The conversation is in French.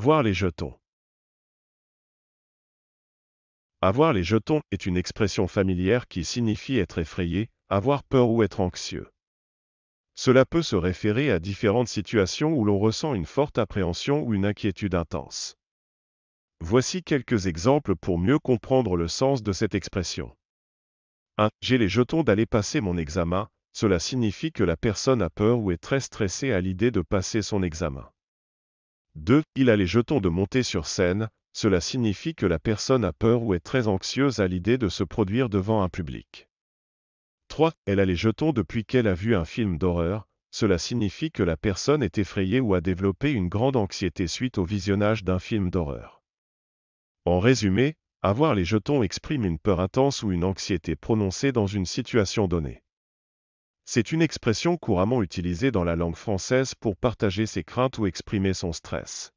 Avoir les jetons. Avoir les jetons est une expression familière qui signifie être effrayé, avoir peur ou être anxieux. Cela peut se référer à différentes situations où l'on ressent une forte appréhension ou une inquiétude intense. Voici quelques exemples pour mieux comprendre le sens de cette expression. 1. J'ai les jetons d'aller passer mon examen, cela signifie que la personne a peur ou est très stressée à l'idée de passer son examen. 2. Il a les jetons de monter sur scène, cela signifie que la personne a peur ou est très anxieuse à l'idée de se produire devant un public. 3. Elle a les jetons depuis qu'elle a vu un film d'horreur, cela signifie que la personne est effrayée ou a développé une grande anxiété suite au visionnage d'un film d'horreur. En résumé, avoir les jetons exprime une peur intense ou une anxiété prononcée dans une situation donnée. C'est une expression couramment utilisée dans la langue française pour partager ses craintes ou exprimer son stress.